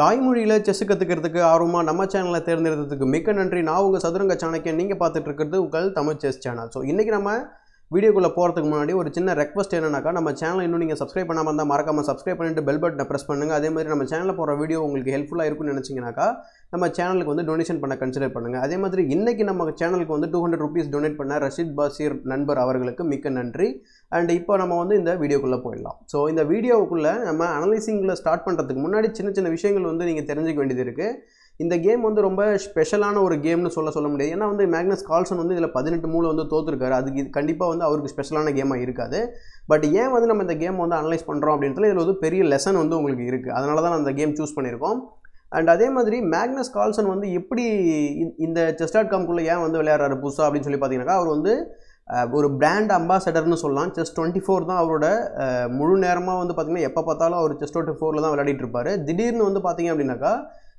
தாய்மொழியில் செஸ் கற்றுக்கிறதுக்கு ஆர்வமாக நம்ம சேனலை தேர்ந்தெடுத்ததுக்கு மிக்க நன்றி நான் உங்கள் சதுரங்க சாணக்கியன் நீங்கள் பார்த்துட்டு இருக்கிறது உங்கள் தமிழ் செஸ் சேனல் ஸோ இன்றைக்கி நம்ம வீடியோக்குள்ளே போகிறதுக்கு முன்னாடி ஒரு சின்ன ரெக்வஸ்ட் என்னன்னாக்கா நம்ம சேனல் இன்னும் நீங்கள் சப்ஸ்கிரைப் பண்ணாமல் இருந்தால் மறக்காமல் சப்ஸ்கிரைப் பண்ணிட்டு பெல் பட்டனை ப்ரெஸ் பண்ணுங்கள் அதே மாதிரி நம்ம சேனலில் போகிற வீடியோ உங்களுக்கு ஹெல்ப்ஃபுல்லாக இருக்கும்னு நினச்சிங்கனாக்கா நம்ம சேனலுக்கு வந்து டொனேஷன் பண்ண கன்சிடர் பண்ணுங்கள் அதே மாதிரி இன்றைக்கி நம்ம சேனலுக்கு வந்து டூ ஹண்ட்ரட் ருபீஸ் டொனேட் பண்ண ரஷித் பாசிர் நண்பர் அவர்களுக்கு மிக்க நன்றி அண்ட் இப்போ நம்ம வந்து இந்த வீடியோக்குள்ளே போயிடலாம் ஸோ இந்த வீடியோவுக்குள்ளே நம்ம அனலைசிங்கில் ஸ்டார்ட் பண்ணுறதுக்கு முன்னாடி சின்ன சின்ன விஷயங்கள் வந்து நீங்கள் தெரிஞ்சுக்க வேண்டியது இருக்குது இந்த கேம் வந்து ரொம்ப ஸ்பெஷலான ஒரு கேம்னு சொல்ல சொல்ல முடியாது ஏன்னா வந்து மேக்னஸ் கால்சன் வந்து இதில் பதினெட்டு மூணு வந்து தோற்றுருக்காரு அதுக்கு இது கண்டிப்பாக வந்து அவருக்கு ஸ்பெஷலான கேமாக இருக்காது பட் ஏன் வந்து நம்ம இந்த கேம் வந்து அனலைஸ் பண்ணுறோம் அப்படின்றதுல இதில் வந்து பெரிய லெசன் வந்து உங்களுக்கு இருக்குது அதனால தான் நான் அந்த கேம் சூஸ் பண்ணியிருக்கோம் அண்ட் அதே மாதிரி மேக்னஸ் கால்சன் வந்து எப்படி இந்த செஸ்டாட் காம்குள்ளே ஏன் வந்து விளையாடுறாரு புதுசாக அப்படின்னு சொல்லி பார்த்தீங்கன்னாக்கா அவர் வந்து ஒரு பிராண்ட் அம்பாசடர்னு சொல்லலாம் செஸ் டுவெண்ட்டி ஃபோர் தான் அவரோட முழு நேரமாக வந்து பார்த்திங்கன்னா எப்போ பார்த்தாலும் அவர் செஸ் டுவெண்ட்டி ஃபோரில் தான் விளையாடிட்டு இருப்பார் திடீர்னு வந்து பார்த்திங்க அப்படின்னாக்கா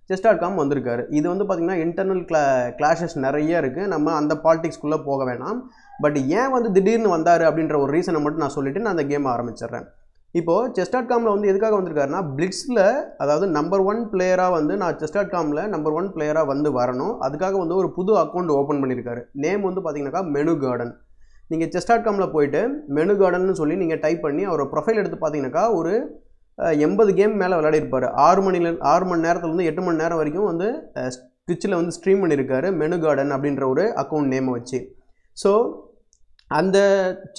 செஸ் டாட் காம் வந்திருக்காரு இது வந்து பார்த்திங்கன்னா இன்டர்னல் கிளா கிளாஷஸ் நிறைய இருக்குது நம்ம அந்த பாலிடிக்ஸ்குள்ளே போக வேணாம் பட் ஏன் வந்து திடீர்னு வந்தார் அப்படின்ற ஒரு ரீசனை மட்டும் நான் சொல்லிவிட்டு நான் அந்த கேம் ஆரம்பிச்சிடுறேன் இப்போது செஸ் டாட் காமில் வந்து எதுக்காக வந்திருக்காருன்னா பிளிட்ஸில் அதாவது நம்பர் ஒன் பிளேயராக வந்து நான் செஸ் டாட் காமில் நம்பர் ஒன் பிளேயராக வந்து வரணும் அதுக்காக வந்து ஒரு புது அக்கௌண்ட் ஓப்பன் பண்ணியிருக்காரு நேம் வந்து பார்த்திங்கனாக்கா மெனு கார்டன் நீங்கள் செஸ் டாட் காமில் போயிட்டு மெனு கார்டன் சொல்லி நீங்கள் டைப் பண்ணி அவரோட ப்ரொஃபைல் எடுத்து பார்த்தீங்கனாக்கா ஒரு எண்பது கேம் மேலே விளையாடிருப்பார் ஆறு மணில ஆறு மணி நேரத்துலேருந்து எட்டு மணி நேரம் வரைக்கும் வந்து ட்விச்சில் வந்து ஸ்ட்ரீம் பண்ணியிருக்காரு மெனு கார்டன் அப்படின்ற ஒரு அக்கௌண்ட் நேமை வச்சு ஸோ அந்த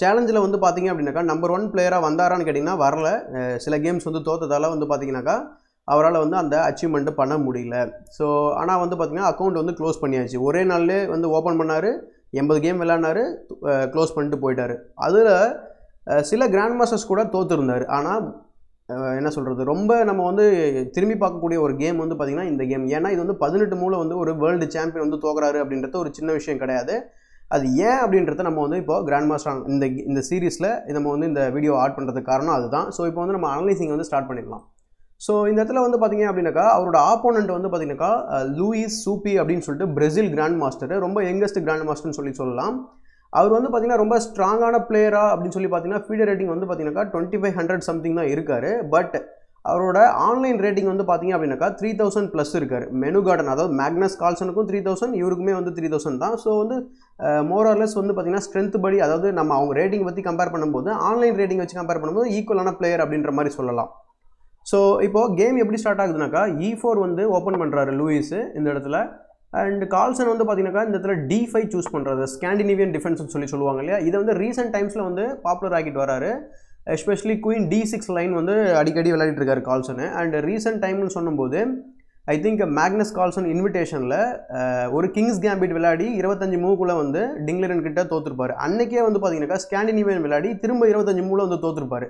சேலஞ்சில் வந்து பார்த்தீங்க அப்படின்னாக்கா நம்பர் ஒன் பிளேயராக வந்தாரான்னு கேட்டிங்கன்னா வரல சில கேம்ஸ் வந்து தோற்றதால வந்து பார்த்தீங்கன்னாக்கா அவரால் வந்து அந்த அச்சீவ்மெண்ட்டு பண்ண முடியல ஸோ ஆனால் வந்து பார்த்திங்கன்னா அக்கௌண்ட் வந்து க்ளோஸ் பண்ணியாச்சு ஒரே நாள்லேயே வந்து ஓப்பன் பண்ணார் எண்பது கேம் விளாட்னாரு க்ளோஸ் பண்ணிட்டு போயிட்டார் அதில் சில கிராண்ட் மாஸ்டர்ஸ் கூட தோற்றுருந்தார் ஆனால் என்ன சொல்கிறது ரொம்ப நம்ம வந்து திரும்பி பார்க்கக்கூடிய ஒரு கேம் வந்து பார்த்திங்கன்னா இந்த கேம் ஏன்னா இது வந்து பதினெட்டு மூலம் வந்து ஒரு வேர்ல்டு சாம்பியன் வந்து தோக்குறாரு அப்படின்றது ஒரு சின்ன விஷயம் கிடையாது அது ஏன் அப்படின்றத நம்ம வந்து இப்போ கிராண்ட் மாஸ்டர் இந்த இந்த சீரீஸில் நம்ம வந்து இந்த வீடியோ ஆட் பண்ணுறதுக்கு காரணம் அதுதான் ஸோ இப்போ வந்து நம்ம அனலைசிங் வந்து ஸ்டார்ட் பண்ணிடலாம் ஸோ இந்த இடத்துல வந்து பார்த்தீங்க அப்படின்னாக்கா அவரோட ஆப்போனண்ட் வந்து பார்த்தீங்கன்னாக்கா லூயிஸ் சூப்பி அப்படின்னு சொல்லிட்டு பிரேசில் கிராண்ட் மாஸ்டர் ரொம்ப யங்கஸ்ட் கிராண்ட் மாஸ்டர்னு சொல்லி சொல்லலாம் அவர் வந்து பார்த்தீங்கன்னா ரொம்ப ஸ்ட்ராங்கான பிளேயரா அப்படின்னு சொல்லி பார்த்தீங்கன்னா ஃபீடர் ரேட்டிங் வந்து பார்த்திங்கனாக்கா டுவெண்ட்டி ஃபைவ் ஹண்ட்ரட் சம்திங் தான் இருக்கார் பட் அவரோட ஆன்லைன் ரேட்டிங் வந்து பார்த்தீங்க அப்படின்னாக்கா த்ரீ தௌசண்ட் ப்ளஸ் இருக்கார் மெனு கார்டன் அதாவது மேக்னஸ் கால்சனுக்கும் த்ரீ தௌசண்ட் இவருக்குமே வந்து த்ரீ தௌசண்ட் தான் ஸோ வந்து மோரர்லெஸ் வந்து பார்த்தீங்கன்னா ஸ்ட்ரென்த் படி அதாவது நம்ம அவங்க ரேட்டிங் பற்றி கம்பேர் பண்ணும்போது ஆன்லைன் ரேட்டிங் வச்சு கம்பேர் பண்ணும்போது ஈக்குவலான பிளேயர் அப்படின்ற மாதிரி சொல்லலாம் ஸோ இப்போது கேம் எப்படி ஸ்டார்ட் ஆகுதுனாக்கா இ e ஃபோர் வந்து ஓப்பன் பண்ணுறாரு லூயிஸு இந்த இடத்துல அண்ட் கால்சன் வந்து பார்த்தீங்கன்னாக்கா இந்த இடத்துல டி ஃபைவ் சூஸ் பண்ணுறது ஸ்கேண்டினேவியன் டிஃபென்ஸ்னு சொல்லி சொல்லுவாங்க இல்லையா இதை வந்து ரீசெண்ட் டைம்ஸில் வந்து பாப்புலர் ஆகிட்டு வராரு especially queen d six line வந்து அடிக்கடி விளையாடிட்டு இருக்காரு கால்சனு அண்ட் ரீசெண்ட் டைம்னு சொல்லும்போது ஐ திங்க் மேக்னஸ் கால்சன் இன்விடேஷனில் ஒரு கிங்ஸ் கேம்பிட் விளையாடி இருபத்தஞ்சு மூக்குள்ளே வந்து டிங்லரன் கிட்ட தோற்றுருப்பார் அன்றைக்கே வந்து பார்த்தீங்கன்னாக்கா ஸ்கேண்டினேவியன் விளையாடி திரும்ப இருபத்தஞ்சு மூவில் வந்து தோற்றுருப்பார்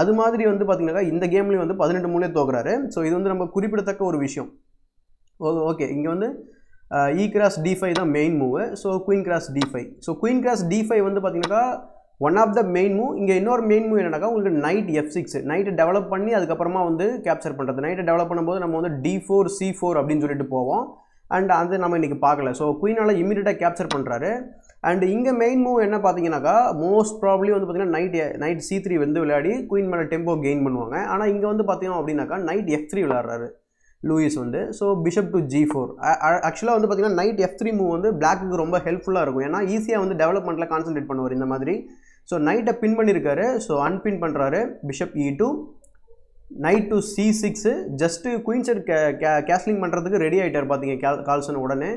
அது மாதிரி வந்து பார்த்தீங்கன்னாக்கா இந்த கேம்லேயும் வந்து பதினெட்டு மூலே தோக்குறாரு ஸோ இது வந்து நம்ம குறிப்பிடத்தக்க ஒரு விஷயம் ஓகே இங்கே வந்து இ கிராஸ் டி ஃபைவ் தான் main move so queen cross d five so queen cross d five வந்து பார்த்தீங்கன்னாக்கா one of the main move இங்கே இன்னொரு மெயின் மூவ் என்னன்னாக்கா உங்களுக்கு knight f six knight develop பண்ணி அதுக்கப்புறமா வந்து கேப்சர் பண்ணுறது நைட்டை டெவலப் பண்ணும்போது நம்ம வந்து டி ஃபோர் சி ஃபோர் அப்படின்னு சொல்லிட்டு போவோம் அண்ட் அது நம்ம இன்றைக்கி பார்க்கல ஸோ குயினால் இமீடியட்டாக கேப்சர் பண்ணுறாரு அண்ட் இங்கே மெயின் மூவ் என்ன பார்த்தீங்கன்னாக்கா மோஸ்ட் ப்ராப்ளி வந்து பார்த்தீங்கன்னா நைட் நைட் சி த்ரீ வந்து விளையாடி குயின் மேலே டெம்போ கெயின் பண்ணுவாங்க ஆனால் இங்கே வந்து பார்த்தீங்க அப்படின்னாக்கா நைட் எஃப் த்ரீ விளாட்றாரு லூயிஸ் வந்து so bishop to g four ஆக்சுவலாக வந்து பார்த்தீங்கன்னா நைட் எஃப் த்ரீ மூவ் வந்து பிளாக்கு ரொம்ப ஹெல்ப்ஃபுல்லாக இருக்கும் ஏன்னா ஈஸியாக வந்து டெவலப்மெண்ட்டில் கான்சன்ட்ரேட் பண்ணுவார் இந்த மாதிரி ஸோ நைட்டை பின் பண்ணியிருக்காரு ஸோ அன்பின் பண்ணுறாரு bishop e two knight to c six just queenside கே கே கேஸ்லிங் பண்ணுறதுக்கு ரெடி ஆகிட்டார் பார்த்தீங்க கால் கால்சன் உடனே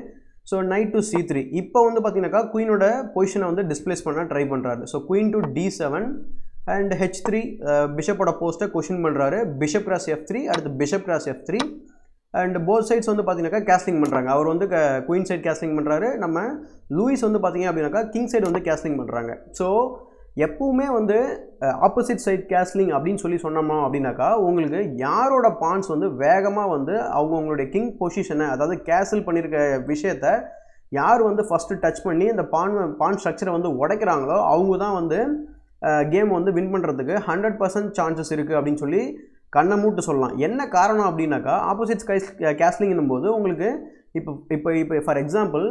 so knight to c three இப்போ வந்து பார்த்தீங்கன்னாக்கா குயினோட பொசிஷனை வந்து டிஸ்பிளேஸ் பண்ண ட்ரை பண்ணுறாரு so queen to d seven and h three பிஷப்போட போஸ்ட்டை கொஷின் பண்ணுறாரு பிஷப் கிராஸ் எஃப் த்ரீ அடுத்து bishop cross f three and both sides வந்து பார்த்தீங்கன்னாக்கா கேஸ்டிங் பண்ணுறாங்க அவர் வந்து குயின் சைட் கேஸ்டிங் பண்ணுறாரு நம்ம லூயிஸ் வந்து பார்த்தீங்க அப்படின்னாக்கா கிங் சைடு வந்து கேஸ்டிங் பண்ணுறாங்க ஸோ எப்பவுமே வந்து ஆப்போசிட் சைட் கேஸ்லிங் அப்படின்னு சொல்லி சொன்னோமா அப்படின்னாக்கா உங்களுக்கு யாரோட பான்ஸ் வந்து வேகமாக வந்து அவங்கவுங்களுடைய கிங் பொசிஷனை அதாவது கேசில் பண்ணியிருக்க விஷயத்த யார் வந்து ஃபஸ்ட்டு டச் பண்ணி இந்த பான் பான் ஸ்ட்ரக்சரை வந்து உடைக்கிறாங்களோ அவங்க தான் வந்து கேம் வந்து வின் பண்ணுறதுக்கு ஹண்ட்ரட் பர்சன்ட் சான்சஸ் இருக்குது அப்படின்னு சொல்லி கண்ணை மூட்டு சொல்லலாம் என்ன காரணம் அப்படின்னாக்கா ஆப்போசிட் கைஸ் கேஸ்லிங்கும் போது உங்களுக்கு இப்போ இப்போ இப்போ ஃபார் எக்ஸாம்பிள்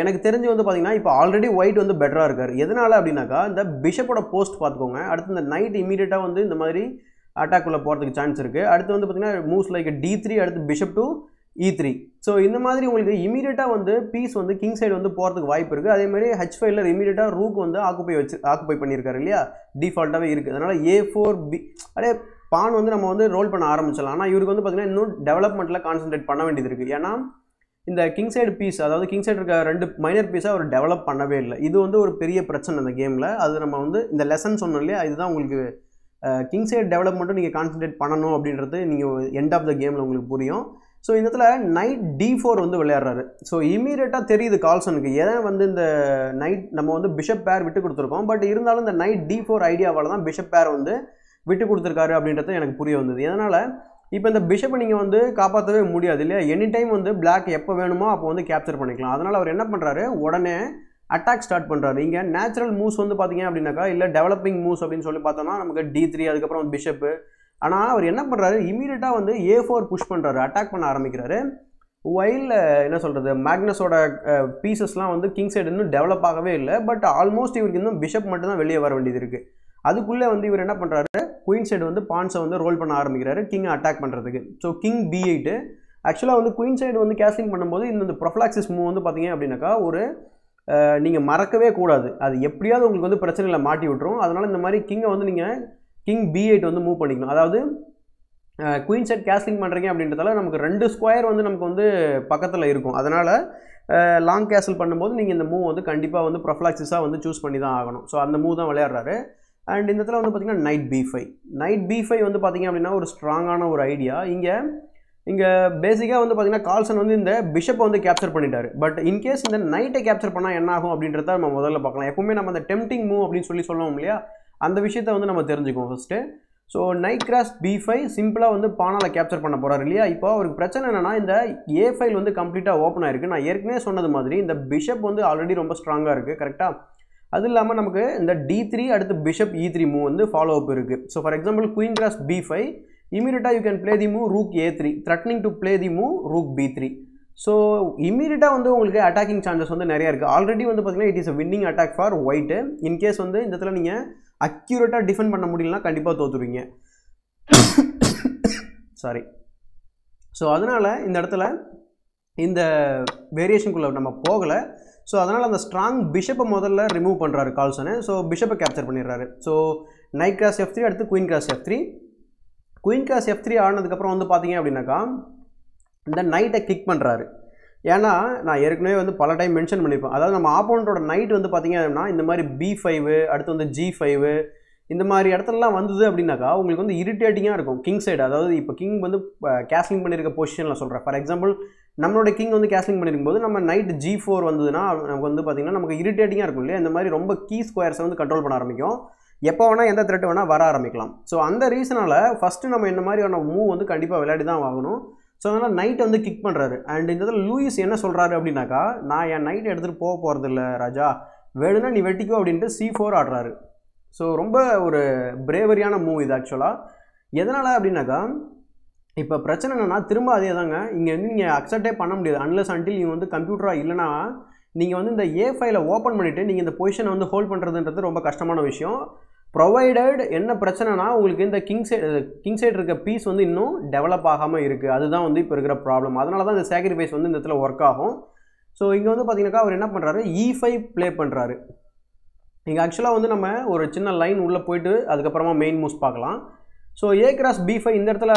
எனக்கு தெரிஞ்சு வந்து பார்த்திங்கன்னா இப்போ ஆல்ரெடி ஒயிட் வந்து பெட்டராக இருக்கார் எதனால் அப்படின்னாக்கா இந்த பிஷப்போட போஸ்ட் பார்த்துக்கோங்க அடுத்து இந்த நைட் இமீடியட்டாக வந்து இந்த மாதிரி அட்டாக் உள்ள போகிறதுக்கு சான்ஸ் இருக்குது அடுத்து வந்து பார்த்திங்கன்னா மூவ்ஸ் லைக் டி த்ரீ அடுத்து bishop to e three so இந்த மாதிரி உங்களுக்கு இமீடியட்டாக வந்து பீஸ் வந்து கிங் சைடு வந்து போகிறதுக்கு வாய்ப்பு இருக்குது அதேமாதிரி ஹெச் ஃபைவ்ல இமீடியட்டாக ரூக் வந்து ஆக்குப்பை வச்சு ஆக்குப்பை பண்ணியிருக்காரு இல்லையா டிஃபால்ட்டாகவே இருக்குது அதனால் ஏ ஃபோர் பி அப்படியே பான் வந்து நம்ம வந்து ரோல் பண்ண ஆரம்பிச்சிடலாம் ஆனால் இவருக்கு வந்து பார்த்திங்கன்னா இன்னும் டெவலப்மெண்ட்டில் கான்சன்ட்ரேட் பண்ண வேண்டியது இருக்குது ஏன்னா இந்த கிங் சைடு பீஸ் அதாவது கிங் சைடு இருக்க ரெண்டு மைனர் பீஸை அவர் டெவலப் பண்ணவே இல்லை இது வந்து ஒரு பெரிய பிரச்சனை அந்த கேமில் அது நம்ம வந்து இந்த லெசன் சொன்னோம் இல்லையா இதுதான் உங்களுக்கு கிங் சைடு டெவலப்மெண்ட்டும் நீங்கள் கான்சன்ட்ரேட் பண்ணணும் அப்படின்றது நீங்கள் எண்ட் ஆஃப் த கேமில் உங்களுக்கு புரியும் ஸோ இந்த இடத்துல நைட் டி ஃபோர் வந்து விளையாடுறாரு ஸோ இமீடியட்டாக தெரியுது கால்சனுக்கு ஏன்னா வந்து இந்த நைட் நம்ம வந்து பிஷப் பேர் விட்டு கொடுத்துருக்கோம் பட் இருந்தாலும் இந்த நைட் டி ஃபோர் ஐடியாவால் தான் பிஷப் பேர் வந்து விட்டு கொடுத்துருக்காரு அப்படின்றது எனக்கு புரிய வந்தது எதனால் இப்போ இந்த பிஷப்பை நீங்கள் வந்து காப்பாற்றவே முடியாது இல்லையா எனி டைம் வந்து பிளாக் எப்போ வேணுமோ அப்போ வந்து கேப்சர் பண்ணிக்கலாம் அதனால் அவர் என்ன பண்ணுறாரு உடனே அட்டாக் ஸ்டார்ட் பண்ணுறாரு இங்கே நேச்சுரல் மூவ்ஸ் வந்து பார்த்தீங்க அப்படின்னாக்கா இல்லை டெவலப்பிங் மூவ்ஸ் அப்படின்னு சொல்லி பார்த்தோம்னா நமக்கு டி த்ரீ அதுக்கப்புறம் பிஷப்பு ஆனால் அவர் என்ன பண்ணுறாரு இமீடியட்டாக வந்து ஏ ஃபோர் புஷ் பண்ணுறாரு அட்டாக் பண்ண ஆரம்பிக்கிறாரு ஒயில் என்ன சொல்கிறது மேக்னஸோட பீசஸ்லாம் வந்து கிங் சைடு இன்னும் டெவலப் ஆகவே இல்லை பட் ஆல்மோஸ்ட் இவருக்கு இன்னும் பிஷப் மட்டும்தான் வெளியே வர வேண்டியது இருக்குது அதுக்குள்ளே வந்து இவர் என்ன பண்ணுறாரு குயின் சைடு வந்து பான்ஸை வந்து ரோல் பண்ண ஆரம்பிக்கிறாரு கிங் அட்டாக் பண்ணுறதுக்கு ஸோ கிங் பி எயிட்டு ஆக்சுவலாக வந்து குயின் சைடு வந்து கேஸ்லிங் பண்ணும்போது இந்த ப்ரொஃப்ளாக்சிஸ் மூவ் வந்து பார்த்தீங்க அப்படின்னாக்கா ஒரு நீங்கள் மறக்கவே கூடாது அது எப்படியாவது உங்களுக்கு வந்து பிரச்சனைகளை மாட்டி விட்டுரும் அதனால் இந்த மாதிரி கிங்கை வந்து நீங்கள் கிங் பி எயிட் வந்து மூவ் பண்ணிக்கணும் அதாவது குயின் செட் கேஸ்லிங் பண்ணுறீங்க அப்படின்றதால நமக்கு ரெண்டு ஸ்கொயர் வந்து நமக்கு வந்து பக்கத்தில் இருக்கும் அதனால் லாங் கேசல் பண்ணும்போது நீங்கள் இந்த மூவ் வந்து கண்டிப்பாக வந்து ப்ரொஃப்ளாக்சிஸாக வந்து சூஸ் பண்ணி தான் ஆகணும் ஸோ அந்த மூவ் தான் விளையாடுறாரு அண்ட் இந்த இடத்துல வந்து பார்த்திங்கன்னா knight b five knight b five வந்து பார்த்திங்க அப்படின்னா ஒரு ஸ்ட்ராங்கான ஒரு ஐடியா இங்கே இங்கே பேசிக்காக வந்து பார்த்திங்கன்னா கால்சன் வந்து இந்த பிஷப்பை வந்து கேப்சர் பண்ணிட்டார் பட் இன்கேஸ் இந்த நைட்டை கேப்சர் பண்ணால் என்ன ஆகும் அப்படின்றத நம்ம முதல்ல பார்க்கலாம் எப்பவுமே நம்ம அந்த டெம்டிங் மூவ் அப்படின்னு சொல்லி சொல்லுவோம் இல்லையா அந்த விஷயத்த வந்து நம்ம தெரிஞ்சுக்குவோம் first so knight cross b five சிம்பிளாக வந்து பானால் கேப்சர் பண்ண போகிறார் இல்லையா இப்போ அவருக்கு பிரச்சனை என்னென்னா இந்த ஏ ஃபைல் வந்து கம்ப்ளீட்டாக ஓப்பன் ஆயிருக்கு நான் ஏற்கனவே சொன்னது மாதிரி இந்த பிஷப் வந்து ஆல்ரெடி ரொம்ப ஸ்ட்ராங்காக இருக்குது கரெக்டாக அது இல்லாமல் நமக்கு இந்த டி த்ரீ அடுத்து பிஷப் இ த்ரீ மூவ் வந்து ஃபாலோ அப் இருக்குது so for example queen cross b five இமீடியட்டாக you can play the move rook a three threatening to play the move rook b three so இமீடியட்டாக வந்து உங்களுக்கு attacking chances வந்து நிறையா இருக்குது already வந்து பார்த்திங்கன்னா it is a winning attack for white in case வந்து இந்த இடத்துல நீங்கள் அக்யூரேட்டாக டிஃபெண்ட் பண்ண முடியலனா கண்டிப்பாக தோற்றுருவீங்க சாரி ஸோ அதனால் இந்த இடத்துல இந்த வேரியேஷனுக்குள்ளே நம்ம போகலை ஸோ அதனால் அந்த ஸ்ட்ராங் பிஷப்பை முதல்ல ரிமூவ் பண்ணுறாரு கால்சனு ஸோ பிஷப்பை கேப்சர் பண்ணிடுறாரு so knight cross f three அடுத்து queen cross f three queen cross f three ஆனதுக்கப்புறம் வந்து பார்த்தீங்க அப்படின்னாக்கா இந்த நைட்டை கிளிக் பண்ணுறாரு ஏன்னா நான் ஏற்கனவே வந்து பல டைம் மென்ஷன் பண்ணியிருப்பேன் அதாவது நம்ம ஆப்போனோட நைட் வந்து பார்த்திங்க அப்படின்னா இந்த மாதிரி பி ஃபைவு அடுத்து வந்து ஜி ஃபைவு இந்த மாதிரி இடத்துலலாம் வந்தது அப்படின்னாக்கா உங்களுக்கு வந்து இரிட்டேட்டிங்காக இருக்கும் கிங் சைடு அதாவது இப்போ கிங் வந்து கேஸ்லிங் பண்ணியிருக்க பொசிஷனில் சொல்கிறேன் ஃபார் எக்ஸாம்பிள் நம்மளோட கிங் வந்து கேஸ்லிங் பண்ணிருக்கும் போது நம்ம நைட் ஜி ஃபோர் வந்ததுன்னா நமக்கு வந்து பார்த்திங்கன்னா நமக்கு இரிட்டேட்டிங்காக இருக்கும் இல்லையா இந்த மாதிரி ரொம்ப கீ ஸ்கொயர்ஸை வந்து கண்ட்ரோல் பண்ண ஆரம்பிக்கும் எப்போ வேணால் எந்த த்ரெட்டு வேணால் வர ஆரம்பிக்கலாம் ஸோ அந்த ரீசனால் ஃபஸ்ட்டு நம்ம இந்த மாதிரியான மூவ் வந்து கண்டிப்பாக விளையாடி தான் ஆகணும் ஸோ அதனால் நைட்டை வந்து கிக் பண்ணுறாரு அண்ட் இந்த இதில் லூயிஸ் என்ன சொல்கிறாரு அப்படின்னாக்கா நான் என் நைட் எடுத்துகிட்டு போக போகிறது இல்லை ராஜா வேணும்னா நீ வெட்டிக்கோ அப்படின்ட்டு சி ஃபோர் ஆடுறாரு ஸோ ரொம்ப ஒரு பிரேவரியான மூவ் இது ஆக்சுவலாக எதனால் அப்படின்னாக்கா இப்போ பிரச்சனை என்னென்னா திரும்ப அதே தாங்க இங்கே வந்து நீங்கள் அக்செப்டே பண்ண முடியாது அன்லஸ் அன்டில் நீங்கள் வந்து கம்ப்யூட்டராக இல்லைனா நீங்கள் வந்து இந்த ஏ ஃபைலை ஓப்பன் பண்ணிவிட்டு நீங்கள் இந்த பொசிஷனை வந்து ஹோல்ட் பண்ணுறதுன்றது ரொம்ப கஷ்டமான விஷயம் ப்ரொவைடட் என்ன பிரச்சனைனா உங்களுக்கு இந்த கிங் சைடு கிங் சைடு இருக்க பீஸ் வந்து இன்னும் டெவலப் ஆகாமல் இருக்குது அதுதான் வந்து இப்போ இருக்கிற ப்ராப்ளம் அதனால தான் இந்த சேக்ரிஃபைஸ் வந்து இந்த இடத்துல ஒர்க் ஆகும் ஸோ இங்கே வந்து பார்த்தீங்கன்னாக்கா அவர் என்ன பண்ணுறாரு இ e ஃபைவ் ப்ளே பண்ணுறாரு இங்கே ஆக்சுவலாக வந்து நம்ம ஒரு சின்ன லைன் உள்ளே போயிட்டு அதுக்கப்புறமா மெயின் மூவ்ஸ் பார்க்கலாம் so a cross b five இந்த இடத்துல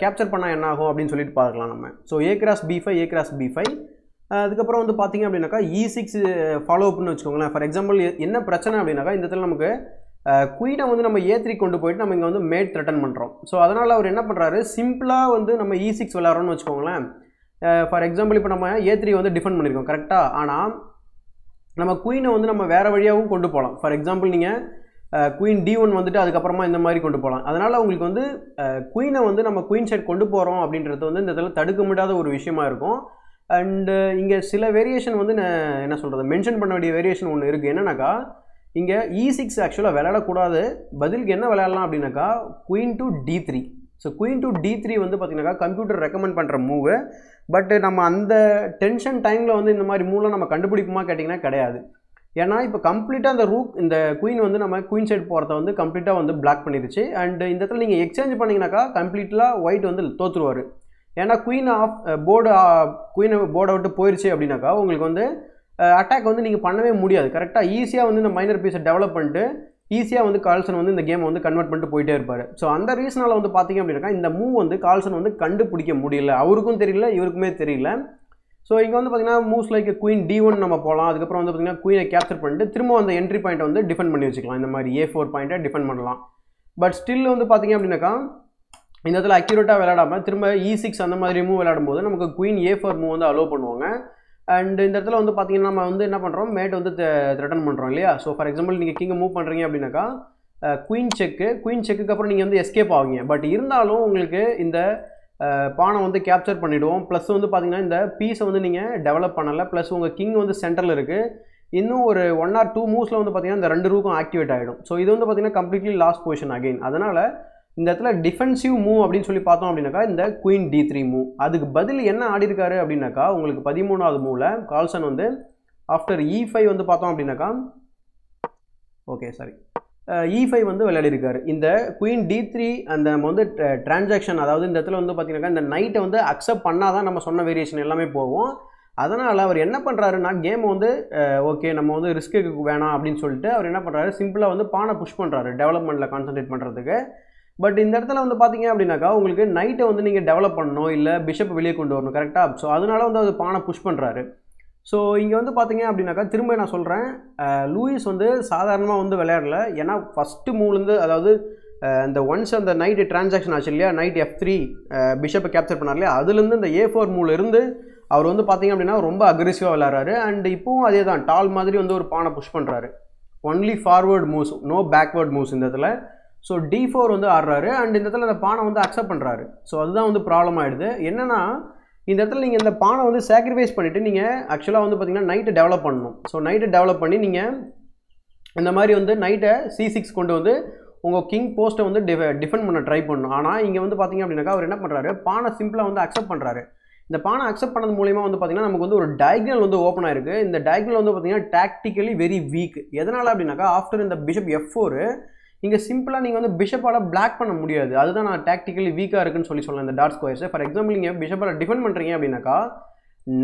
கேப்சர் பண்ணால் என்ன ஆகும் அப்படின்னு சொல்லிட்டு பார்க்கலாம் நம்ம so a cross b five a cross b five அதுக்கப்புறம் வந்து பார்த்திங்க அப்படின்னாக்கா இ சிக்ஸ் ஃபாலோ அப்னு வச்சுக்கோங்களேன் ஃபார் எக்ஸாம்பிள் என்ன பிரச்சனை அப்படின்னாக்கா இந்த இடத்துல நமக்கு குயினை வந்து நம்ம ஏ த்ரீ கொண்டு போயிட்டு நம்ம இங்கே வந்து மேட் ரிட்டன் பண்ணுறோம் ஸோ அதனால் அவர் என்ன பண்ணுறாரு சிம்பிளாக வந்து நம்ம இ e சிக்ஸ் விளாட்றோம்னு வச்சுக்கோங்களேன் ஃபார் எக்ஸாம்பிள் இப்போ நம்ம ஏ த்ரீ வந்து டிஃபெண்ட் பண்ணியிருக்கோம் கரெக்டாக ஆனால் நம்ம குயினை வந்து நம்ம வேறு வழியாகவும் கொண்டு போகலாம் ஃபார் எக்ஸாம்பிள் நீங்கள் குயின் டி ஒன் வந்துட்டு அதுக்கப்புறமா இந்த மாதிரி கொண்டு போகலாம் அதனால் உங்களுக்கு வந்து குயினை வந்து நம்ம குயின் சைட் கொண்டு போகிறோம் அப்படின்றது வந்து இந்த இதில் தடுக்க முடியாத ஒரு விஷயமா இருக்கும் அண்டு இங்கே சில வேரியேஷன் வந்து நான் என்ன சொல்கிறது மென்ஷன் பண்ண வேண்டிய வேரியேஷன் ஒன்று இருக்குது என்னென்னாக்கா இங்கே இ e சிக்ஸ் ஆக்சுவலாக விளையாடக்கூடாது பதிலுக்கு என்ன விளையாடலாம் அப்படின்னாக்கா queen to d three so queen to d three வந்து பார்த்திங்கனாக்கா கம்ப்யூட்டர் ரெக்கமெண்ட் பண்ணுற மூவு பட் நம்ம அந்த டென்ஷன் டைமில் வந்து இந்த மாதிரி மூவெலாம் நம்ம கண்டுபிடிப்புமா கேட்டிங்கன்னா கிடையாது ஏன்னா இப்போ கம்ப்ளீட்டாக அந்த ரூக் இந்த குயின் வந்து நம்ம குயின் சைடு போகிறத வந்து கம்ப்ளீட்டாக வந்து பிளாக் பண்ணிடுச்சு அண்ட் இந்த இடத்துல நீங்கள் எக்ஸ்சேஞ்ச் பண்ணிங்கனாக்கா கம்ப்ளீட்டாக ஒயிட் வந்து தோற்றுருவார் ஏன்னா குயின் ஆஃப் போர்டு குயின் போர்டை விட்டு போயிடுச்சு அப்படின்னாக்கா உங்களுக்கு வந்து அட்டாக் வந்து நீங்கள் பண்ணவே முடியாது கரெக்டாக ஈஸியாக வந்து இந்த மைனர் பீஸை டெவலப் பண்ணிட்டு ஈஸியாக வந்து கால்சன் வந்து இந்த கேமை வந்து கன்வெர்ட் பண்ணிட்டு போயிட்டே இருப்பார் ஸோ அந்த ரீசனால் வந்து பார்த்திங்க அப்படின்னாக்கா இந்த மூவ் வந்து கால்சன் வந்து கண்டுபிடிக்க முடியல அவருக்கும் தெரியல இவருக்குமே தெரியல ஸோ இங்கே வந்து பார்த்தீங்கன்னா moves like queen d one நம்ம போகலாம் அதுக்கப்புறம் வந்து பார்த்தீங்கன்னா குயினை கேப்சர் பண்ணிட்டு திரும்ப அந்த என்ட்ரி பாயிண்ட்டை வந்து டிஃபெண்ட் பண்ணி வச்சுக்கலாம் இந்த மாதிரி ஏ ஃபோர் பாயிண்ட்டை டிஃபெண்ட் பண்ணலாம் பட் ஸ்டில் வந்து பார்த்தீங்க அப்படின்னாக்கா இந்த இடத்துல அக்யூரேட்டாக விளையாடாமல் திரும்ப இ e சிக்ஸ் அந்த மாதிரி மூவ் விளையாடும்போது நமக்கு குயின் ஏ ஃபோர் மூவ் வந்து அலோவ் பண்ணுவாங்க அண்ட் இந்த இடத்துல வந்து பார்த்திங்கன்னா நம்ம வந்து என்ன பண்ணுறோம் மேட் வந்து ரிட்டர்ன் பண்ணுறோம் இல்லையா ஸோ ஃபார் எக்ஸாம்பிள் நீங்கள் கிங்கை மூவ் பண்ணுறீங்க அப்படின்னாக்கா குயின் செக்கு குயின் செக்குக்கு அப்புறம் நீங்கள் வந்து எஸ்கேப் ஆகுங்க பட் இருந்தாலும் உங்களுக்கு இந்த பானை வந்து கேப்சர் பண்ணிவிடுவோம் ப்ளஸ் வந்து பார்த்திங்கன்னா இந்த பீஸை வந்து நீங்கள் டெவலப் பண்ணலை ப்ளஸ் உங்கள் கிங் வந்து சென்டரில் இருக்குது இன்னும் ஒரு ஒன் ஆர் டூ மூவ்ஸில் வந்து பார்த்திங்கன்னா இந்த ரெண்டு ரூக்கும் ஆக்டிவேட் ஆகிடும் ஸோ இது வந்து பார்த்திங்கன்னா கம்ப்ளீட்லி லாஸ்ட் பொசிஷன் அகெயின் அதனால் இந்த இடத்துல டிஃபென்சிவ் மூவ் அப்படின்னு சொல்லி பார்த்தோம் அப்படின்னாக்கா இந்த குயின் டி த்ரீ மூவ் அதுக்கு பதில் என்ன ஆடிருக்காரு அப்படின்னாக்கா உங்களுக்கு பதிமூணாவது மூவில் கால்சன் வந்து ஆஃப்டர் இ ஃபைவ் வந்து பார்த்தோம் அப்படின்னாக்கா ஓகே சரி இ ஃபைவ் e வந்து விளையாடிருக்காரு இந்த குயின் டி த்ரீ அந்த நம்ம வந்து டிரான்சாக்ஷன் அதாவது இந்த இடத்துல வந்து பார்த்தீங்கன்னாக்கா இந்த நைட்டை வந்து அக்செப்ட் பண்ணால் தான் நம்ம சொன்ன வேரியேஷன் எல்லாமே போவோம் அதனால் அவர் என்ன பண்ணுறாருன்னா கேம் வந்து ஓகே நம்ம வந்து ரிஸ்க்கு வேணாம் அப்படின்னு சொல்லிட்டு அவர் என்ன பண்ணுறாரு சிம்பிளாக வந்து பானை புஷ் பண்ணுறாரு டெவலப்மெண்ட்டில் கான்சன்ட்ரேட் பண்ணுறதுக்கு பட் இந்த இடத்துல வந்து பார்த்தீங்க அப்படின்னாக்கா உங்களுக்கு நைட்டை வந்து நீங்கள் டெவலப் பண்ணணும் இல்லை பிஷப் வெளியே கொண்டு வரணும் கரெக்டாக ஸோ அதனால வந்து அது பானை புஷ் பண்ணுறாரு ஸோ இங்கே வந்து பார்த்தீங்க அப்படின்னாக்கா திரும்ப நான் சொல்கிறேன் லூயிஸ் வந்து சாதாரணமாக வந்து விளையாடல ஏன்னா ஃபஸ்ட்டு மூலேருந்து அதாவது இந்த ஒன்ஸ் அந்த நைட்டு டிரான்சாக்ஷன் ஆச்சு இல்லையா நைட் எஃப் த்ரீ பிஷப்பை கேப்சர் பண்ணார் இல்லையா அதுலேருந்து இந்த ஏ ஃபோர் மூலேருந்து அவர் வந்து பார்த்திங்க அப்படின்னா ரொம்ப அக்ரெசிவாக விளையாடுறாரு அண்ட் இப்போவும் அதே தான் டால் மாதிரி வந்து ஒரு பானை புஷ் பண்ணுறாரு only forward moves no backward moves இந்த இடத்துல ஸோ டி ஃபோர் வந்து ஆடுறாரு அண்ட் இந்த இடத்துல அந்த பானை வந்து அக்செப்ட் பண்ணுறாரு ஸோ அதுதான் வந்து ப்ராப்ளம் ஆகிடுது என்னென்னா இந்த இடத்துல நீங்கள் இந்த பானை வந்து சாக்ரிஃபைஸ் பண்ணிவிட்டு நீங்கள் ஆக்சுவலாக வந்து பார்த்தீங்கன்னா நைட்டு டெவலப் பண்ணணும் ஸோ நைட்டு டெவலப் பண்ணி நீங்கள் இந்த மாதிரி வந்து நைட்டை சி சிக்ஸ் கொண்டு வந்து உங்கள் கிங் போஸ்ட்டை வந்து டிஃப டிஃபெண்ட் பண்ண ட்ரை பண்ணணும் ஆனால் இங்கே வந்து பார்த்தீங்க அப்படின்னாக்கா அவர் என்ன பண்ணுறாரு பானை சிம்பிளாக வந்து அக்செப்ட் பண்ணுறாரு இந்த பானை அக்செப்ட் பண்ணது மூலியமாக வந்து பார்த்தீங்கன்னா நமக்கு வந்து ஒரு டயக்னல் வந்து ஓப்பன் ஆயிருக்கு இந்த டயக்னல் வந்து பார்த்தீங்கன்னா டாக்டிக்கலி வெரி வீக் எதனால் அப்படின்னாக்கா ஆஃப்டர் இந்த பிஷப் எஃப் ஃபோரு இங்கே சிம்பிளாக நீங்கள் வந்து பிஷப்பால் பிளாக் பண்ண முடியாது அதுதான் நான் டாக்டிக்கலி வீக்காக இருக்குன்னு சொல்லி சொல்லலாம் இந்த டார்ட் ஸ்கொயர்ஸை ஃபார் எக்ஸாம்பிள் நீங்கள் பிஷப்பால் டிஃபெண்ட் பண்ணுறீங்க அப்படின்னாக்கா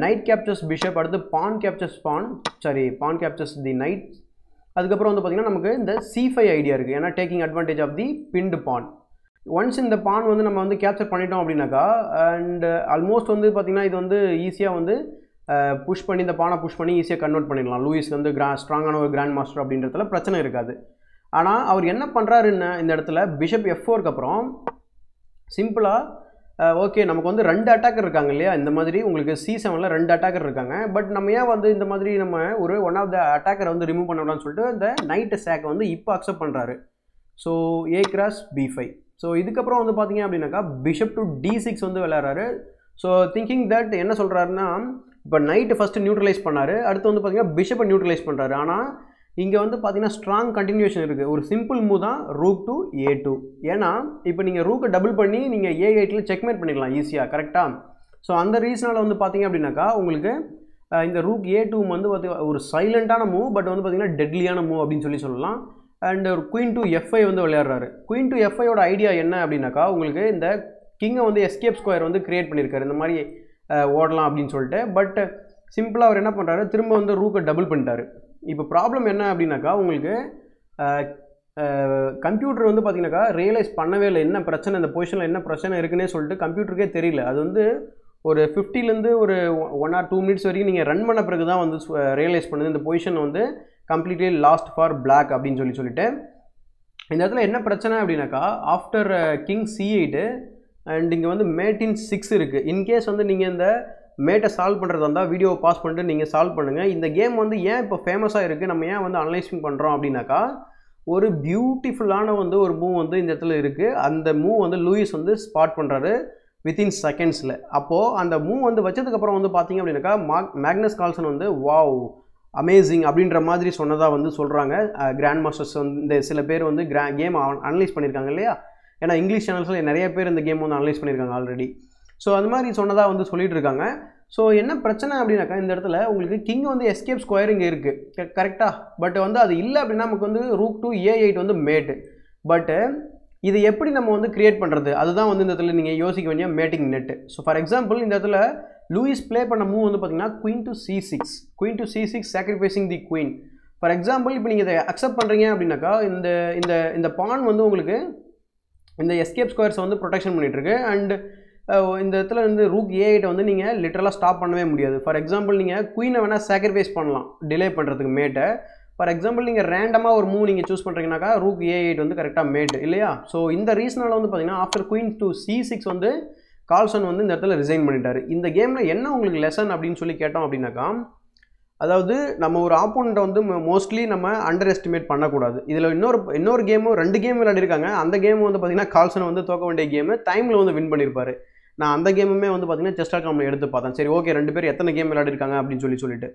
நைட் கேப்சர்ஸ் பிஷப் அடுத்து pawn captures pawn sorry pawn captures the knight அதுக்கப்புறம் வந்து பார்த்தீங்கன்னா நமக்கு இந்த சி ஃபைவ் ஐடியா இருக்குது ஏன்னா taking advantage of the pinned pawn once இந்த பான் வந்து நம்ம வந்து கேப்சர் பண்ணிட்டோம் அப்படின்னாக்கா அண்ட் ஆல்மோஸ்ட் வந்து பார்த்திங்கன்னா இது வந்து ஈஸியாக வந்து புஷ் பண்ணி இந்த பானை புஷ் பண்ணி ஈஸியாக கன்வெர்ட் பண்ணிடலாம் லூயிஸ் வந்து கிரா ஸ்ட்ராங்கான ஒரு கிராண்ட் மாஸ்டர் அப்படின்றதுல பிரச்சனை இருக்காது ஆனால் அவர் என்ன பண்ணுறாருன்னு இந்த இடத்துல பிஷப் எஃப் ஃபோருக்கு அப்புறம் சிம்பிளாக ஓகே நமக்கு வந்து ரெண்டு அட்டாக்கர் இருக்காங்க இல்லையா இந்த மாதிரி உங்களுக்கு சி செவனில் ரெண்டு அட்டாக்கர் இருக்காங்க பட் நம்ம ஏன் வந்து இந்த மாதிரி நம்ம ஒரு ஒன் ஆஃப் த அட்டாக்கரை வந்து ரிமூவ் பண்ணலாம்னு சொல்லிட்டு இந்த நைட்டு சேக்கை வந்து இப்போ அக்செப்ட் பண்ணுறாரு so a cross b five so இதுக்கப்புறம் வந்து பார்த்தீங்க அப்படின்னாக்கா பிஷப் டு டி சிக்ஸ் வந்து விளையாடுறாரு ஸோ திங்கிங் தட் என்ன சொல்கிறாருன்னா இப்போ நைட்டு ஃபஸ்ட்டு நியூட்ரலைஸ் பண்ணார் அடுத்து வந்து பார்த்திங்கன்னா பிஷப்பை நியூட்ரலைஸ் பண்ணுறாரு ஆனால் இங்கே வந்து பார்த்தீங்கன்னா ஸ்ட்ராங் கண்டினியூஷன் இருக்குது ஒரு சிம்பிள் மூவ் தான் ரூக் டூ ஏ டூ ஏன்னா இப்போ நீங்கள் ரூக்கை டபுள் பண்ணி நீங்கள் ஏ எயிட்டில் செக்மேட் பண்ணிக்கலாம் ஈஸியாக கரெக்டாக ஸோ அந்த ரீசனால் வந்து பார்த்தீங்க அப்படின்னாக்கா உங்களுக்கு இந்த ரூக் ஏ டூ வந்து பார்த்திங்கன்னா ஒரு சைலண்ட்டான மூவ் பட் வந்து பார்த்திங்கன்னா டெட்லியான மூவ் அப்படின்னு சொல்லி சொல்லலாம் அண்ட் ஒரு குயின் டூ எஃப்ஐ வந்து விளையாடுறாரு குயின் டூ எஃப்ஐயோட ஐடியா என்ன அப்படின்னாக்கா உங்களுக்கு இந்த கிங்கை வந்து எஸ்கேப் ஸ்கொயர் வந்து க்ரியேட் பண்ணியிருக்காரு இந்த மாதிரி ஓடலாம் அப்படின்னு சொல்லிட்டு பட் சிம்பிளாக அவர் என்ன பண்ணுறாரு திரும்ப வந்து ரூக்கை டபுள் பண்ணிட்டார் இப்போ ப்ராப்ளம் என்ன அப்படின்னாக்கா உங்களுக்கு கம்ப்யூட்டர் வந்து பார்த்திங்கனாக்கா ரியலைஸ் பண்ணவே இல்லை என்ன பிரச்சனை இந்த பொசிஷனில் என்ன பிரச்சனை இருக்குன்னே சொல்லிட்டு கம்ப்யூட்டருக்கே தெரியல அது வந்து ஒரு ஃபிஃப்டிலேருந்து ஒரு ஒன் ஆர் டூ மினிட்ஸ் வரைக்கும் நீங்கள் ரன் பண்ண பிறகு தான் வந்து ரியலைஸ் பண்ணுது இந்த பொசிஷன் வந்து கம்ப்ளீட்லி லாஸ்ட் ஃபார் பிளாக் அப்படின்னு சொல்லி சொல்லிட்டு இந்த இடத்துல என்ன பிரச்சனை அப்படின்னாக்கா after king c eight and இங்கே வந்து மேட்டின் சிக்ஸ் இருக்குது இன்கேஸ் வந்து நீங்கள் இந்த மேட்டை சால்வ் பண்ணுறதா இருந்தால் வீடியோவை பாஸ் பண்ணிட்டு நீங்கள் சால்வ் பண்ணுங்கள் இந்த கேம் வந்து ஏன் இப்போ ஃபேமஸாக இருக்குது நம்ம ஏன் வந்து அனலைசிங் பண்ணுறோம் அப்படின்னாக்கா ஒரு பியூட்டிஃபுல்லான வந்து ஒரு மூவ் வந்து இந்த இடத்துல இருக்குது அந்த மூவ் வந்து லூயிஸ் வந்து ஸ்பாட் பண்ணுறாரு வித்தின் செகண்ட்ஸில் அப்போது அந்த மூவ் வந்து வச்சதுக்கப்புறம் வந்து பார்த்தீங்க அப்படின்னாக்கா மாக் மேக்னஸ் கால்சன் வந்து வாவ் அமேசிங் அப்படின்ற மாதிரி சொன்னதாக வந்து சொல்கிறாங்க கிராண்ட் மாஸ்டர்ஸ் வந்து இந்த சில பேர் வந்து கிரா கேம் அனலைஸ் பண்ணியிருக்காங்க இல்லையா ஏன்னா இங்கிலீஷ் சேனல்ஸில் நிறைய பேர் இந்த கேம் வந்து அனலைஸ் பண்ணியிருக்காங்க ஆல்ரெடி ஸோ அது மாதிரி சொன்னதாக வந்து சொல்லிட்டு இருக்காங்க ஸோ என்ன பிரச்சனை அப்படின்னாக்கா இந்த இடத்துல உங்களுக்கு கிங் வந்து எஸ்கேப் ஸ்கொயர் இங்கே இருக்குது கரெக்டாக பட் வந்து அது இல்லை அப்படின்னா நமக்கு வந்து ரூக் டூ ஏ எயிட் வந்து மேட்டு பட்டு இது எப்படி நம்ம வந்து கிரியேட் பண்ணுறது அதுதான் வந்து இந்த இடத்துல நீங்கள் யோசிக்க வேண்டிய mating net so for example இந்த இடத்துல லூயிஸ் ப்ளே பண்ண மூவ் வந்து பார்த்தீங்கன்னா queen to c six queen to c six sacrificing the queen for example இப்போ நீங்கள் இதை அக்செப்ட் பண்ணுறீங்க அப்படின்னாக்கா இந்த இந்த இந்த பான் வந்து உங்களுக்கு இந்த எஸ்கேப் ஸ்கொயர்ஸை வந்து ப்ரொடெக்ஷன் பண்ணிகிட்ருக்கு அண்ட் இந்த இடத்துல வந்து ரூக் ஏஐட்டை வந்து நீங்கள் லிட்டரலாக ஸ்டாப் பண்ணவே முடியாது ஃபார் எக்ஸாம்பிள் நீங்கள் குயினை வேணால் சாக்ரிஃபைஸ் பண்ணலாம் டிலே பண்ணுறதுக்கு மேட்டை ஃபார் எக்ஸாம்பிள் நீங்கள் ரேண்டமாக ஒரு மூவ் நீங்கள் சூஸ் பண்ணுறீங்கனாக்கா ரூக் ஏ வந்து கரெக்டாக மேட் இல்லையா ஸோ இந்த ரீசனால் வந்து பார்த்தீங்கன்னா after queen to c six வந்து கால்சன் வந்து இந்த இடத்துல ரிசைன் பண்ணிட்டார் இந்த கேமில் என்ன உங்களுக்கு லெசன் அப்படின்னு சொல்லி கேட்டோம் அப்படின்னாக்கா அதாவது நம்ம ஒரு ஆப்போனண்ட்டை வந்து மோஸ்ட்லி நம்ம அண்டர் எஸ்டிமேட் பண்ணக்கூடாது இதில் இன்னொரு இன்னொரு கேமும் ரெண்டு கேம் விளையாடிருக்காங்க அந்த கேம் வந்து பார்த்திங்கன்னா கால்சனை வந்து தோக்க வேண்டிய கேமு டைமில் வந்து வின் பண்ணியிருப்பார் நான் அந்த கேமுமே வந்து பார்த்திங்கன்னா செஸ்டா காமில் எடுத்து பார்த்தேன் சரி ஓகே ரெண்டு பேர் எத்தனை கேம் விளையாடிருக்காங்க அப்படின்னு சொல்லி சொல்லிட்டு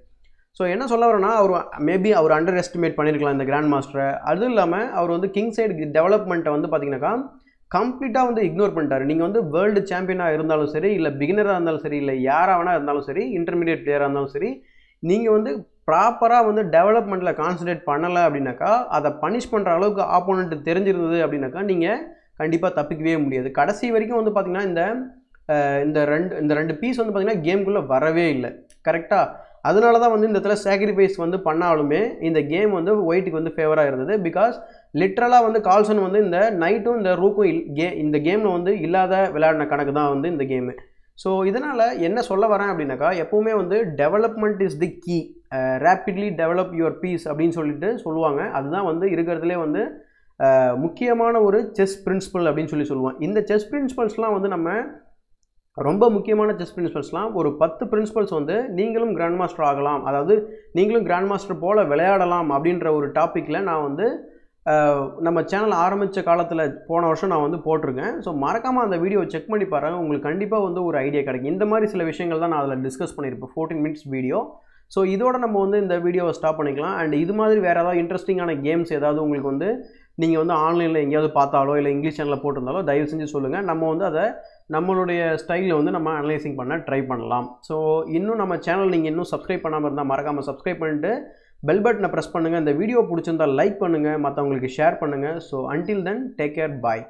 ஸோ என்ன சொல்ல வரேன்னா அவர் மேபி அவர் அண்டர் எஸ்டிமேட் பண்ணியிருக்கலாம் இந்த கிராண்ட் மாஸ்டரை அதுவும் இல்லாமல் அவர் வந்து கிங் சைடு டெவலப்மெண்ட்டை வந்து பார்த்தீங்கன்னாக்கா கம்ப்ளீட்டாக வந்து இக்னோர் பண்ணிட்டார் நீங்கள் வந்து வேர்ல்டு சாம்பியனாக இருந்தாலும் சரி இல்லை பிகினராக இருந்தாலும் சரி இல்லை யாராக வேணா இருந்தாலும் சரி இன்டர்மீடியட் பிளேயராக இருந்தாலும் சரி நீங்கள் வந்து ப்ராப்பராக வந்து டெவலப்மெண்ட்டில் கான்சன்ட்ரேட் பண்ணலை அப்படின்னாக்கா அதை பனிஷ் பண்ணுற அளவுக்கு ஆப்போனண்ட்டு தெரிஞ்சிருந்தது அப்படின்னாக்கா நீங்கள் கண்டிப்பாக தப்பிக்கவே முடியாது கடைசி வரைக்கும் வந்து பார்த்திங்கன்னா இந்த இந்த ரெண்டு இந்த ரெண்டு பீஸ் வந்து பார்த்திங்கன்னா கேம்குள்ளே வரவே இல்லை கரெக்டாக அதனால தான் வந்து இந்த இடத்துல சாக்ரிஃபைஸ் வந்து பண்ணாலுமே இந்த கேம் வந்து ஒயிட்டுக்கு வந்து ஃபேவராக இருந்தது பிகாஸ் லிட்ரலாக வந்து கால்சன் வந்து இந்த நைட்டும் இந்த ரூக்கும் இல் கே இந்த கேமில் வந்து இல்லாத விளையாடின கணக்கு தான் வந்து இந்த கேமு ஸோ இதனால் என்ன சொல்ல வரேன் அப்படின்னாக்கா எப்போவுமே வந்து development is the key rapidly develop your piece அப்படின்னு சொல்லிட்டு சொல்லுவாங்க அதுதான் வந்து இருக்கிறதுலே வந்து முக்கியமான ஒரு செஸ் பிரின்சிபல் அப்படின்னு சொல்லி சொல்லுவாங்க இந்த செஸ் பிரின்ஸிபல்ஸ்லாம் வந்து நம்ம ரொம்ப முக்கியமான செஸ் பிரின்சிபல்ஸ்லாம் ஒரு பத்து பிரின்சிபல்ஸ் வந்து நீங்களும் கிராண்ட் மாஸ்டர் ஆகலாம் அதாவது நீங்களும் கிராண்ட் மாஸ்டர் போல் விளையாடலாம் அப்படின்ற ஒரு டாப்பிக்கில் நான் வந்து நம்ம சேனல் ஆரம்பித்த காலத்தில் போன வருஷம் நான் வந்து போட்டிருக்கேன் ஸோ மறக்காமல் அந்த வீடியோ செக் பண்ணி பாருங்கள் உங்களுக்கு கண்டிப்பாக வந்து ஒரு ஐடியா கிடைக்கும் இந்த மாதிரி சில விஷயங்கள் தான் நான் அதில் டிஸ்கஸ் பண்ணியிருப்பேன் ஃபோர்டீன் மினிட்ஸ் வீடியோ ஸோ இதோட நம்ம வந்து இந்த வீடியோவை ஸ்டாப் பண்ணிக்கலாம் அண்ட் இது மாதிரி வேறு ஏதாவது இன்ட்ரெஸ்டிங்கான கேம்ஸ் ஏதாவது உங்களுக்கு வந்து நீங்கள் வந்து ஆன்லைனில் எங்கேயாவது பார்த்தாலோ இல்லை இங்கிலீஷ் சேனலில் போட்டிருந்தாலோ தயவு செஞ்சு சொல்லுங்கள் நம்ம வந்து அதை நம்மளுடைய ஸ்டைலில் வந்து நம்ம அனலைசிங் பண்ண ட்ரை பண்ணலாம் ஸோ இன்னும் நம்ம சேனல் நீங்கள் இன்னும் சப்ஸ்கிரைப் பண்ணாமல் இருந்தால் மறக்காமல் சப்ஸ்கிரைப் பண்ணிட்டு பெல் பட்டனை ப்ரெஸ் பண்ணுங்கள் இந்த வீடியோ பிடிச்சிருந்தால் லைக் பண்ணுங்கள் மற்றவங்களுக்கு ஷேர் பண்ணுங்கள் so until then take care பாய்